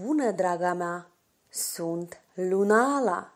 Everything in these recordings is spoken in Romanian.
Bună, draga mea! Sunt Lunala!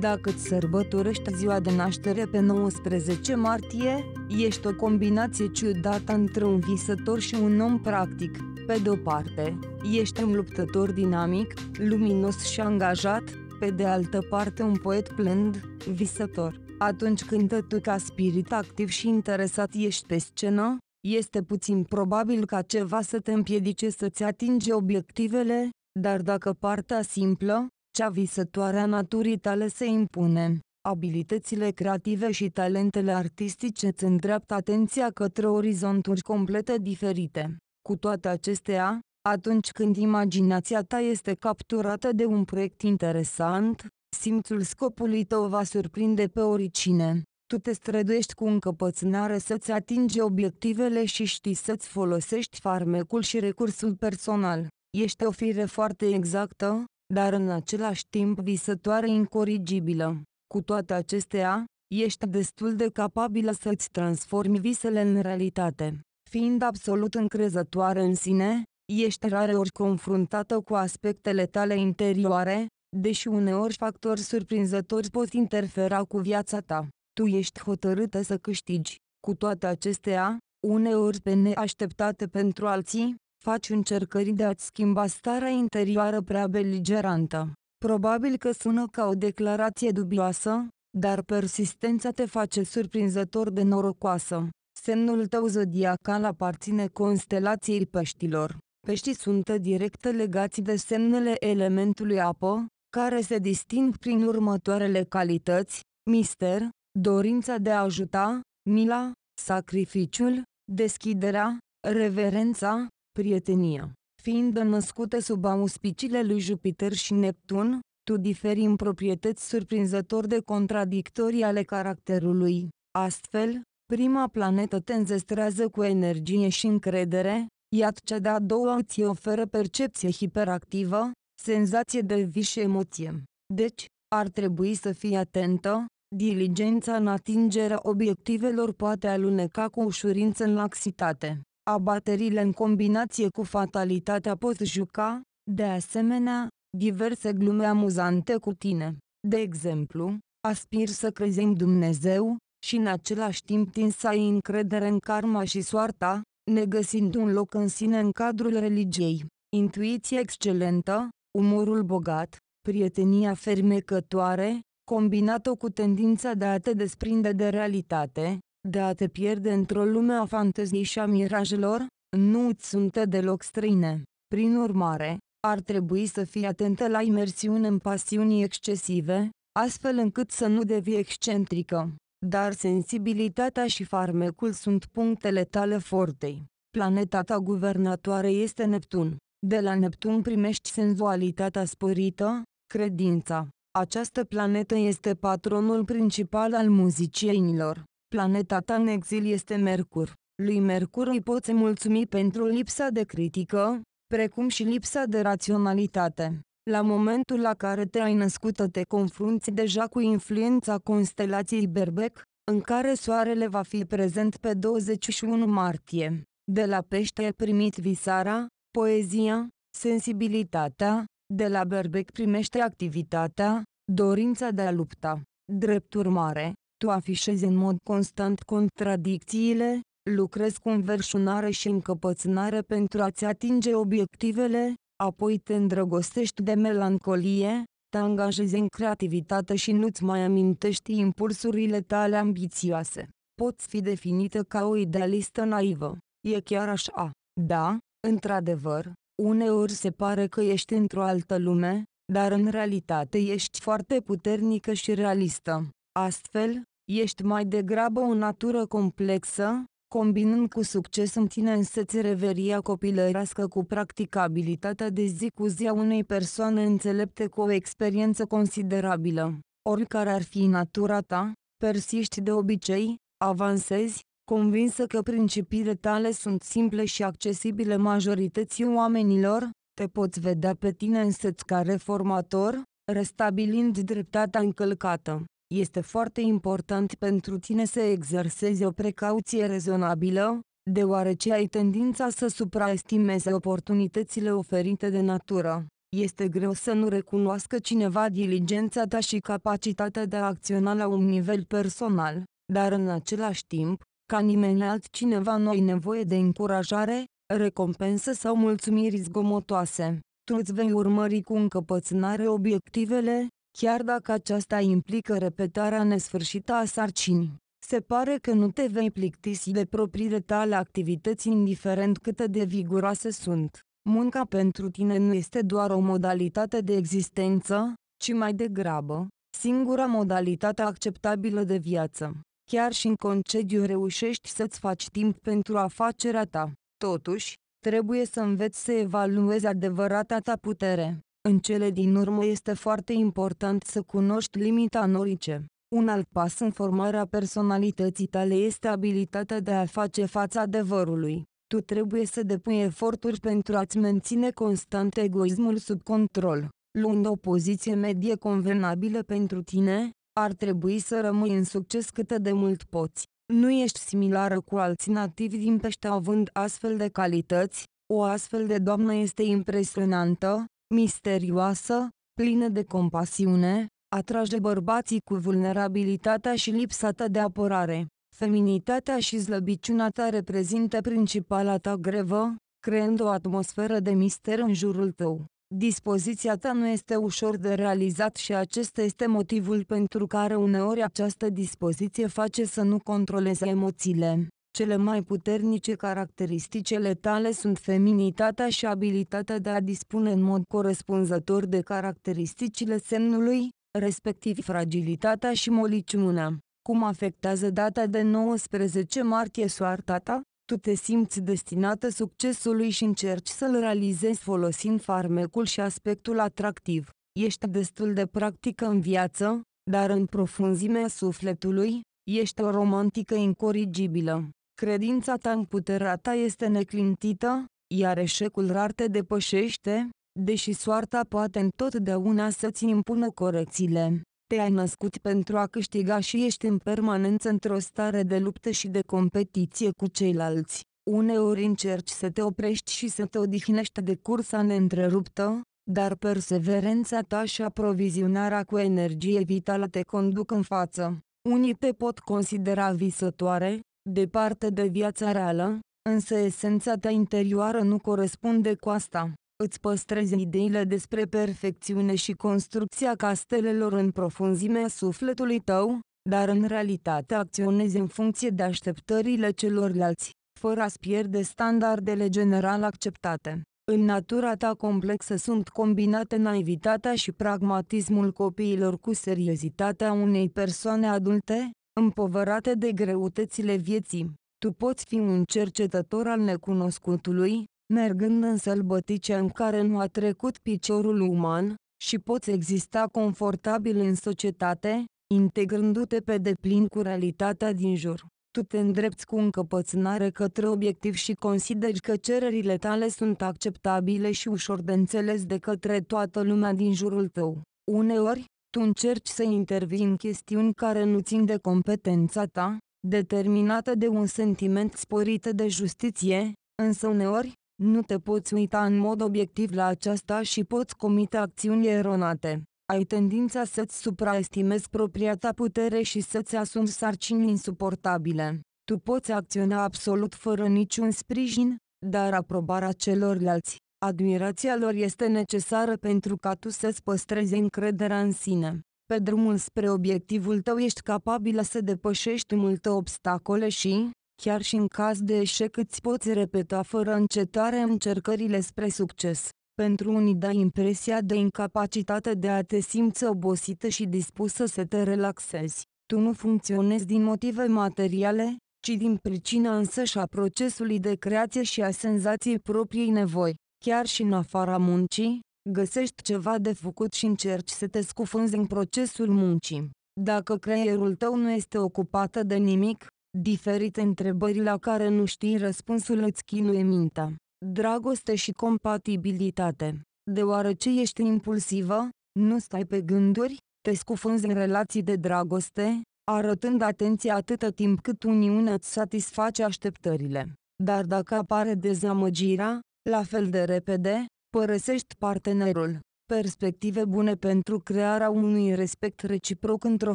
Dacă îți sărbătorești ziua de naștere pe 19 martie, ești o combinație ciudată între un visător și un om practic. Pe de-o parte, ești un luptător dinamic, luminos și angajat, pe de altă parte un poet plând, visător. Atunci când tu ca spirit activ și interesat ești pe scenă, este puțin probabil ca ceva să te împiedice să-ți atingi obiectivele, dar dacă partea simplă, cea visătoare a naturii tale se impune, abilitățile creative și talentele artistice îți îndreaptă atenția către orizonturi complete diferite. Cu toate acestea, atunci când imaginația ta este capturată de un proiect interesant, simțul scopului tău va surprinde pe oricine tu te străduiești cu încăpățânare să-ți atingi obiectivele și știi să-ți folosești farmecul și recursul personal. Ești o fire foarte exactă, dar în același timp visătoare incorrigibilă. Cu toate acestea, ești destul de capabilă să-ți transformi visele în realitate. Fiind absolut încrezătoare în sine, ești ori confruntată cu aspectele tale interioare, deși uneori factori surprinzători pot interfera cu viața ta. Tu ești hotărâtă să câștigi, cu toate acestea, uneori pe neașteptate pentru alții, faci încercări de a-ți schimba starea interioară prea beligerantă. Probabil că sună ca o declarație dubioasă, dar persistența te face surprinzător de norocoasă. Semnul tău zodiacal aparține constelației peștilor. Peștii sunt direct legați de semnele elementului apă, care se disting prin următoarele calități, mister, dorința de a ajuta, mila, sacrificiul, deschiderea, reverența, prietenia. Fiind născute sub auspiciile lui Jupiter și Neptun, tu diferi în proprietăți surprinzător de contradictorii ale caracterului. Astfel, prima planetă te înzestrează cu energie și încredere, iar cea de-a doua îți oferă percepție hiperactivă, senzație de vișe și emoție. Deci, ar trebui să fii atentă, Diligența în atingerea obiectivelor poate aluneca cu ușurință în laxitate. Abaterile în combinație cu fatalitatea pot juca, de asemenea, diverse glume amuzante cu tine. De exemplu, aspir să crezi în Dumnezeu, și în același timp tin să ai încredere în karma și soarta, negăsind un loc în sine în cadrul religiei. Intuiție excelentă, umorul bogat, prietenia fermecătoare, combinată cu tendința de a te desprinde de realitate, de a te pierde într-o lume a fanteziei și a mirajelor, nu îți sunt deloc străine. Prin urmare, ar trebui să fii atentă la imersiune în pasiuni excesive, astfel încât să nu devii excentrică. Dar sensibilitatea și farmecul sunt punctele tale fortei. Planeta ta guvernatoare este Neptun. De la Neptun primești senzualitatea sporită, credința, această planetă este patronul principal al muzicienilor. Planeta ta în exil este Mercur. Lui Mercur îi poți mulțumi pentru lipsa de critică, precum și lipsa de raționalitate. La momentul la care te-ai născut te confrunți deja cu influența constelației Berbec, în care soarele va fi prezent pe 21 martie. De la pește ai primit visarea, poezia, sensibilitatea, de la Berbec primește activitatea, dorința de a lupta. Drept urmare, tu afișezi în mod constant contradicțiile, lucrezi cu înverșunare și încăpățânare pentru a-ți atinge obiectivele, apoi te îndrăgostești de melancolie, te angajezi în creativitate și nu-ți mai amintești impulsurile tale ambițioase. Poți fi definită ca o idealistă naivă. E chiar așa. Da, într-adevăr, Uneori se pare că ești într-o altă lume, dar în realitate ești foarte puternică și realistă. Astfel, ești mai degrabă o natură complexă, combinând cu succes în tine însăți reveria copilărească cu practicabilitatea de zi cu zi a unei persoane înțelepte cu o experiență considerabilă. Oricare ar fi natura ta, persiști de obicei, avansezi, convinsă că principiile tale sunt simple și accesibile majorității oamenilor, te poți vedea pe tine însăți ca reformator, restabilind dreptatea încălcată. Este foarte important pentru tine să exersezi o precauție rezonabilă, deoarece ai tendința să supraestimezi oportunitățile oferite de natură. Este greu să nu recunoască cineva diligența ta și capacitatea de a acționa la un nivel personal, dar în același timp, ca nimeni altcineva noi nevoie de încurajare, recompensă sau mulțumiri zgomotoase. Tu îți vei urmări cu încăpățânare obiectivele, chiar dacă aceasta implică repetarea nesfârșită a sarcinii. Se pare că nu te vei plictisi de propriile tale activități indiferent cât de viguroase sunt. Munca pentru tine nu este doar o modalitate de existență, ci mai degrabă, singura modalitate acceptabilă de viață. Chiar și în concediu reușești să-ți faci timp pentru afacerea ta. Totuși, trebuie să înveți să evaluezi adevărata ta putere. În cele din urmă este foarte important să cunoști limita norice. Un alt pas în formarea personalității tale este abilitatea de a face fața adevărului. Tu trebuie să depui eforturi pentru a-ți menține constant egoismul sub control, luând o poziție medie convenabilă pentru tine, ar trebui să rămâi în succes cât de mult poți. Nu ești similară cu alți nativi din pește având astfel de calități, o astfel de doamnă este impresionantă, misterioasă, plină de compasiune, atrage bărbații cu vulnerabilitatea și lipsa ta de apărare. Feminitatea și slăbiciunea ta reprezintă principala ta grevă, creând o atmosferă de mister în jurul tău. Dispoziția ta nu este ușor de realizat și acesta este motivul pentru care uneori această dispoziție face să nu controleze emoțiile. Cele mai puternice caracteristicele tale sunt feminitatea și abilitatea de a dispune în mod corespunzător de caracteristicile semnului, respectiv fragilitatea și moliciunea. Cum afectează data de 19 martie soarta ta? Tu te simți destinată succesului și încerci să-l realizezi folosind farmecul și aspectul atractiv. Ești destul de practică în viață, dar în profunzimea sufletului, ești o romantică incorrigibilă. Credința ta în puterea ta este neclintită, iar eșecul rar te depășește, deși soarta poate întotdeauna să-ți impună corecțiile. Te-ai născut pentru a câștiga și ești în permanență într-o stare de luptă și de competiție cu ceilalți. Uneori încerci să te oprești și să te odihnești de cursa neîntreruptă, dar perseverența ta și aprovizionarea cu energie vitală te conduc în față. Unii te pot considera visătoare, departe de viața reală, însă esența ta interioară nu corespunde cu asta. Îți păstrezi ideile despre perfecțiune și construcția castelelor în profunzimea sufletului tău, dar în realitate acționezi în funcție de așteptările celorlalți, fără a-ți pierde standardele general acceptate. În natura ta complexă sunt combinate naivitatea și pragmatismul copiilor cu seriozitatea unei persoane adulte, împovărate de greutățile vieții. Tu poți fi un cercetător al necunoscutului, mergând în sălbătice în care nu a trecut piciorul uman, și poți exista confortabil în societate, integrându-te pe deplin cu realitatea din jur. Tu te îndrepți cu încăpățânare către obiectiv și consideri că cererile tale sunt acceptabile și ușor de înțeles de către toată lumea din jurul tău. Uneori, tu încerci să intervii în chestiuni care nu țin de competența ta, determinată de un sentiment sporit de justiție, însă uneori, nu te poți uita în mod obiectiv la aceasta și poți comite acțiuni eronate. Ai tendința să-ți supraestimezi propria ta putere și să-ți asumi sarcini insuportabile. Tu poți acționa absolut fără niciun sprijin, dar aprobarea celorlalți, admirația lor este necesară pentru ca tu să-ți păstrezi încrederea în sine. Pe drumul spre obiectivul tău ești capabilă să depășești multe obstacole și, Chiar și în caz de eșec îți poți repeta fără încetare încercările spre succes. Pentru unii dai impresia de incapacitate de a te simți obosită și dispusă să te relaxezi. Tu nu funcționezi din motive materiale, ci din pricina însăși a procesului de creație și a senzației propriei nevoi. Chiar și în afara muncii, găsești ceva de făcut și încerci să te scufunzi în procesul muncii. Dacă creierul tău nu este ocupat de nimic, Diferite întrebări la care nu știi răspunsul îți chinuie mintea. Dragoste și compatibilitate. Deoarece ești impulsivă, nu stai pe gânduri, te scufunzi în relații de dragoste, arătând atenție atâta timp cât uniunea îți satisface așteptările. Dar dacă apare dezamăgirea, la fel de repede, părăsești partenerul. Perspective bune pentru crearea unui respect reciproc într-o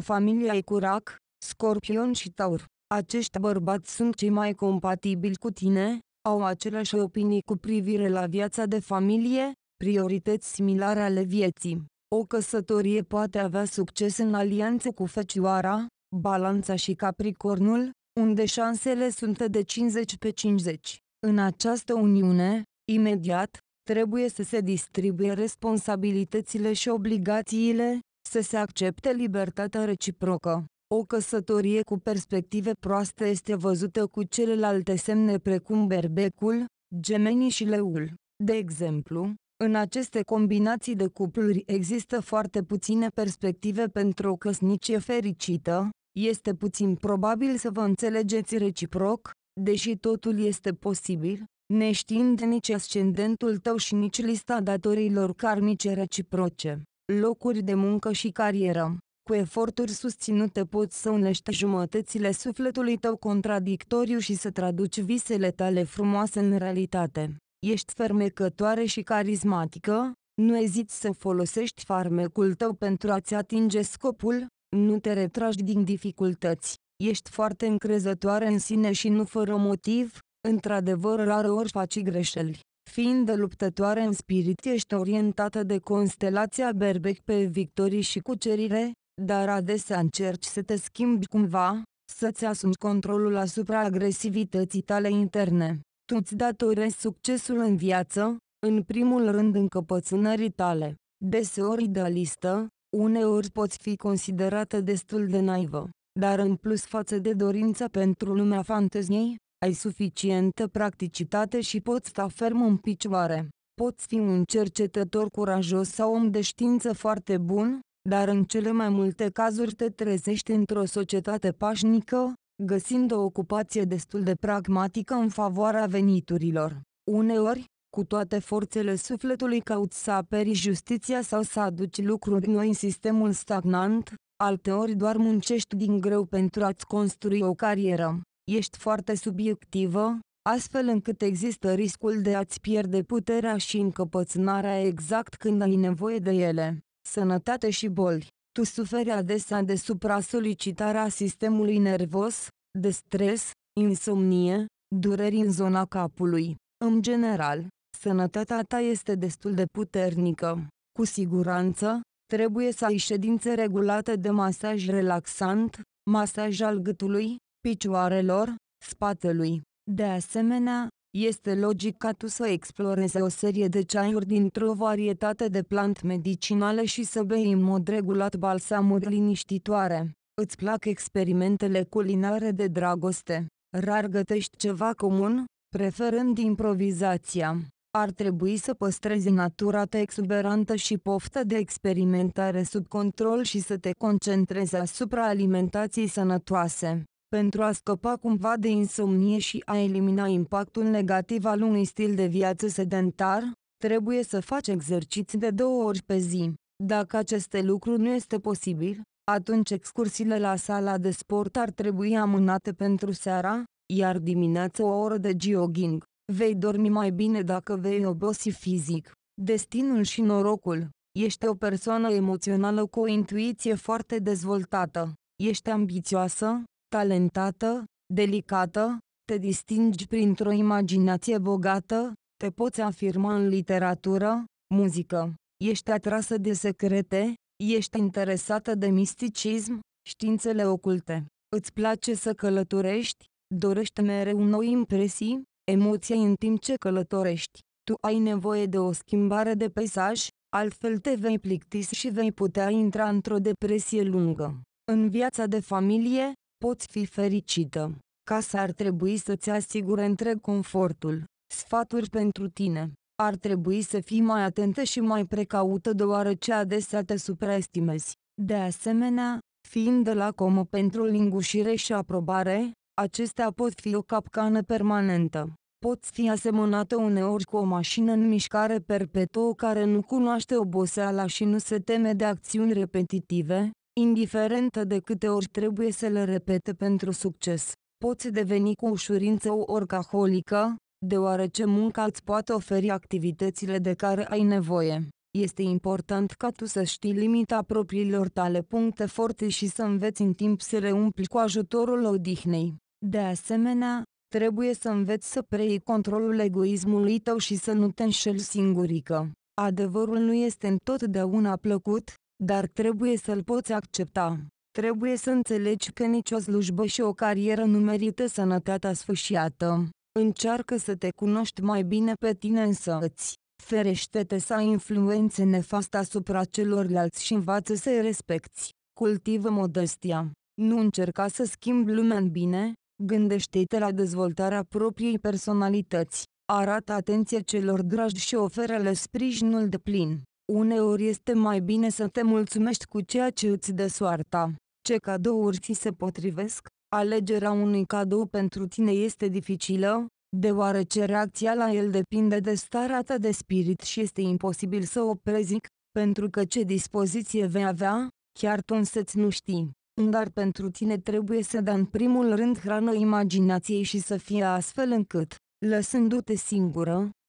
familie ai curac, scorpion și taur acești bărbați sunt cei mai compatibili cu tine, au aceleași opinii cu privire la viața de familie, priorități similare ale vieții. O căsătorie poate avea succes în alianță cu Fecioara, Balanța și Capricornul, unde șansele sunt de 50 pe 50. În această uniune, imediat, trebuie să se distribuie responsabilitățile și obligațiile, să se accepte libertatea reciprocă. O căsătorie cu perspective proaste este văzută cu celelalte semne precum berbecul, gemenii și leul. De exemplu, în aceste combinații de cupluri există foarte puține perspective pentru o căsnicie fericită, este puțin probabil să vă înțelegeți reciproc, deși totul este posibil, neștiind nici ascendentul tău și nici lista datorilor karmice reciproce, locuri de muncă și carieră. Cu eforturi susținute poți să unești jumătățile sufletului tău contradictoriu și să traduci visele tale frumoase în realitate. Ești fermecătoare și carismatică, nu eziți să folosești farmecul tău pentru a-ți atinge scopul, nu te retragi din dificultăți, ești foarte încrezătoare în sine și nu fără motiv, într-adevăr rară ori faci greșeli. Fiind de luptătoare în spirit, ești orientată de constelația Berbec pe victorii și cucerire, dar adesea încerci să te schimbi cumva, să-ți asumi controlul asupra agresivității tale interne. Tu îți datorezi succesul în viață, în primul rând încăpățânării tale, deseori idealistă, uneori poți fi considerată destul de naivă, dar în plus față de dorința pentru lumea fanteziei, ai suficientă practicitate și poți sta ferm în picioare. Poți fi un cercetător curajos sau om de știință foarte bun, dar în cele mai multe cazuri te trezești într-o societate pașnică, găsind o ocupație destul de pragmatică în favoarea veniturilor. Uneori, cu toate forțele sufletului cauți să aperi justiția sau să aduci lucruri noi în sistemul stagnant, alteori doar muncești din greu pentru a-ți construi o carieră. Ești foarte subiectivă, astfel încât există riscul de a-ți pierde puterea și încăpățânarea exact când ai nevoie de ele sănătate și boli. Tu suferi adesea de supra-solicitarea sistemului nervos, de stres, insomnie, dureri în zona capului. În general, sănătatea ta este destul de puternică. Cu siguranță, trebuie să ai ședințe regulate de masaj relaxant, masaj al gâtului, picioarelor, spatelui. De asemenea, este logic ca tu să explorezi o serie de ceaiuri dintr-o varietate de plante medicinale și să bei în mod regulat balsamuri liniștitoare. Îți plac experimentele culinare de dragoste. Rar gătești ceva comun, preferând improvizația. Ar trebui să păstrezi natura ta exuberantă și pofta de experimentare sub control și să te concentrezi asupra alimentației sănătoase pentru a scăpa cumva de insomnie și a elimina impactul negativ al unui stil de viață sedentar, trebuie să faci exerciții de două ori pe zi. Dacă aceste lucruri nu este posibil, atunci excursiile la sala de sport ar trebui amânate pentru seara, iar dimineața o oră de jogging. Vei dormi mai bine dacă vei obosi fizic. Destinul și norocul. Ești o persoană emoțională cu o intuiție foarte dezvoltată. Ești ambițioasă, talentată, delicată, te distingi printr-o imaginație bogată, te poți afirma în literatură, muzică, ești atrasă de secrete, ești interesată de misticism, științele oculte, îți place să călătorești, dorești mereu noi impresii, emoții în timp ce călătorești. Tu ai nevoie de o schimbare de peisaj, altfel te vei plictis și vei putea intra într-o depresie lungă. În viața de familie, poți fi fericită. Casa ar trebui să-ți asigure întreg confortul. Sfaturi pentru tine. Ar trebui să fii mai atentă și mai precaută deoarece adesea te supraestimezi. De asemenea, fiind de la comă pentru lingușire și aprobare, acestea pot fi o capcană permanentă. Poți fi asemănată uneori cu o mașină în mișcare perpetuă care nu cunoaște oboseala și nu se teme de acțiuni repetitive, indiferent de câte ori trebuie să le repete pentru succes. Poți deveni cu ușurință o orcaholică, deoarece munca îți poate oferi activitățile de care ai nevoie. Este important ca tu să știi limita propriilor tale puncte forte și să înveți în timp să le umpli cu ajutorul odihnei. De asemenea, trebuie să înveți să preiei controlul egoismului tău și să nu te înșeli singurică. Adevărul nu este întotdeauna plăcut, dar trebuie să-l poți accepta. Trebuie să înțelegi că nicio slujbă și o carieră nu merită sănătatea sfâșiată. Încearcă să te cunoști mai bine pe tine însăți. Ferește-te să ai influențe nefaste asupra celorlalți și învață să-i respecti. Cultivă modestia. Nu încerca să schimbi lumea în bine, gândește-te la dezvoltarea propriei personalități. Arată atenție celor dragi și oferă-le sprijinul de plin. Uneori este mai bine să te mulțumești cu ceea ce îți dă soarta. Ce cadouri ți se potrivesc? Alegerea unui cadou pentru tine este dificilă, deoarece reacția la el depinde de starea ta de spirit și este imposibil să o prezic, pentru că ce dispoziție vei avea, chiar tu însă-ți nu știi. Dar pentru tine trebuie să dea în primul rând hrană imaginației și să fie astfel încât, lăsându-te singură,